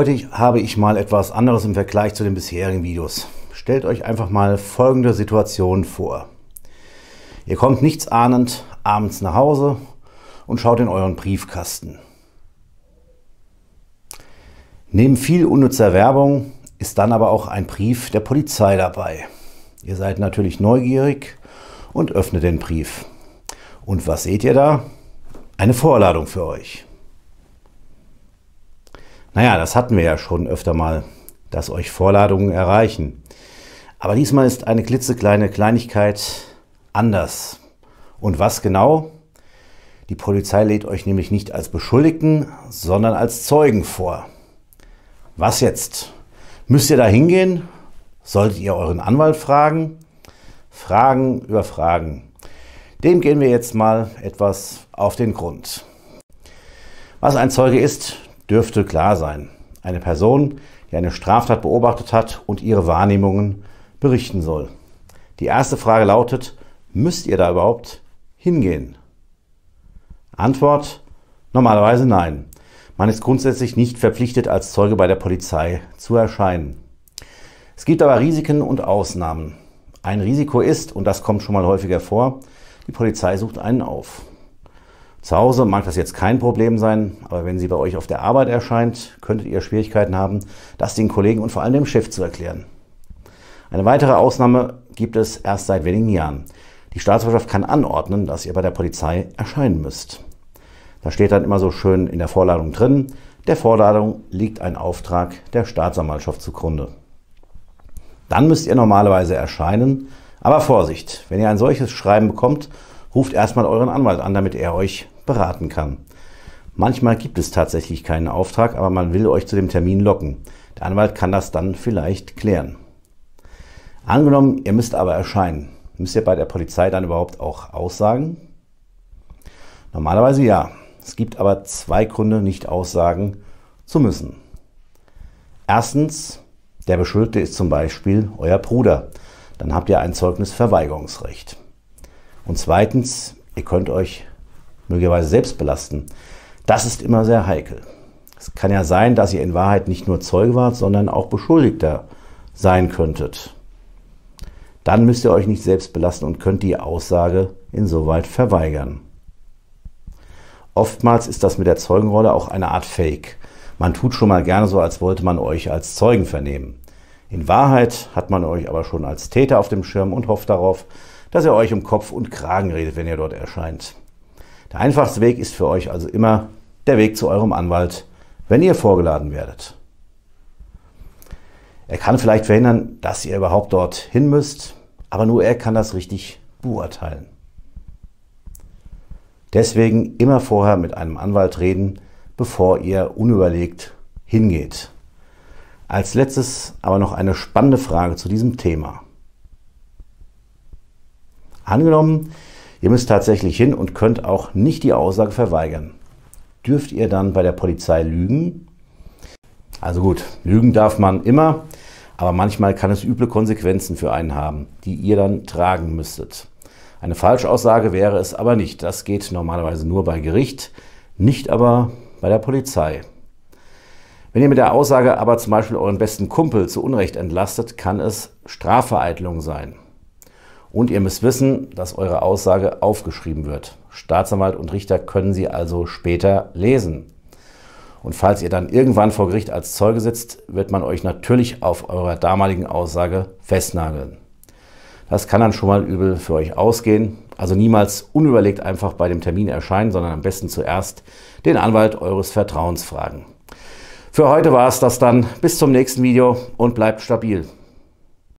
Heute habe ich mal etwas anderes im Vergleich zu den bisherigen Videos. Stellt euch einfach mal folgende Situation vor. Ihr kommt nichts ahnend abends nach Hause und schaut in euren Briefkasten. Neben viel unnützer Werbung ist dann aber auch ein Brief der Polizei dabei. Ihr seid natürlich neugierig und öffnet den Brief. Und was seht ihr da? Eine Vorladung für euch. Naja, das hatten wir ja schon öfter mal, dass euch Vorladungen erreichen. Aber diesmal ist eine klitzekleine Kleinigkeit anders. Und was genau? Die Polizei lädt euch nämlich nicht als Beschuldigten, sondern als Zeugen vor. Was jetzt? Müsst ihr da hingehen? Solltet ihr euren Anwalt fragen? Fragen über Fragen. Dem gehen wir jetzt mal etwas auf den Grund. Was ein Zeuge ist, dürfte klar sein. Eine Person, die eine Straftat beobachtet hat und ihre Wahrnehmungen berichten soll. Die erste Frage lautet, müsst ihr da überhaupt hingehen? Antwort, normalerweise nein. Man ist grundsätzlich nicht verpflichtet, als Zeuge bei der Polizei zu erscheinen. Es gibt aber Risiken und Ausnahmen. Ein Risiko ist, und das kommt schon mal häufiger vor, die Polizei sucht einen auf. Zu Hause mag das jetzt kein Problem sein, aber wenn sie bei euch auf der Arbeit erscheint, könntet ihr Schwierigkeiten haben, das den Kollegen und vor allem dem Chef zu erklären. Eine weitere Ausnahme gibt es erst seit wenigen Jahren. Die Staatsanwaltschaft kann anordnen, dass ihr bei der Polizei erscheinen müsst. Da steht dann immer so schön in der Vorladung drin, der Vorladung liegt ein Auftrag der Staatsanwaltschaft zugrunde. Dann müsst ihr normalerweise erscheinen, aber Vorsicht, wenn ihr ein solches Schreiben bekommt ruft erstmal euren Anwalt an, damit er euch beraten kann. Manchmal gibt es tatsächlich keinen Auftrag, aber man will euch zu dem Termin locken. Der Anwalt kann das dann vielleicht klären. Angenommen, ihr müsst aber erscheinen. Müsst ihr bei der Polizei dann überhaupt auch aussagen? Normalerweise ja. Es gibt aber zwei Gründe, nicht aussagen zu müssen. Erstens, der Beschuldigte ist zum Beispiel euer Bruder. Dann habt ihr ein Zeugnisverweigerungsrecht. Und zweitens, ihr könnt euch möglicherweise selbst belasten. Das ist immer sehr heikel. Es kann ja sein, dass ihr in Wahrheit nicht nur Zeuge wart, sondern auch Beschuldigter sein könntet. Dann müsst ihr euch nicht selbst belasten und könnt die Aussage insoweit verweigern. Oftmals ist das mit der Zeugenrolle auch eine Art Fake. Man tut schon mal gerne so, als wollte man euch als Zeugen vernehmen. In Wahrheit hat man euch aber schon als Täter auf dem Schirm und hofft darauf, dass er euch um Kopf und Kragen redet, wenn ihr dort erscheint. Der einfachste Weg ist für euch also immer der Weg zu eurem Anwalt, wenn ihr vorgeladen werdet. Er kann vielleicht verhindern, dass ihr überhaupt dort hin müsst, aber nur er kann das richtig beurteilen. Deswegen immer vorher mit einem Anwalt reden, bevor ihr unüberlegt hingeht. Als letztes aber noch eine spannende Frage zu diesem Thema. Angenommen, ihr müsst tatsächlich hin und könnt auch nicht die Aussage verweigern. Dürft ihr dann bei der Polizei lügen? Also gut, lügen darf man immer, aber manchmal kann es üble Konsequenzen für einen haben, die ihr dann tragen müsstet. Eine Falschaussage wäre es aber nicht. Das geht normalerweise nur bei Gericht, nicht aber bei der Polizei. Wenn ihr mit der Aussage aber zum Beispiel euren besten Kumpel zu Unrecht entlastet, kann es Strafvereitelung sein. Und ihr müsst wissen, dass eure Aussage aufgeschrieben wird. Staatsanwalt und Richter können sie also später lesen. Und falls ihr dann irgendwann vor Gericht als Zeuge sitzt, wird man euch natürlich auf eurer damaligen Aussage festnageln. Das kann dann schon mal übel für euch ausgehen. Also niemals unüberlegt einfach bei dem Termin erscheinen, sondern am besten zuerst den Anwalt eures Vertrauens fragen. Für heute war es das dann. Bis zum nächsten Video und bleibt stabil.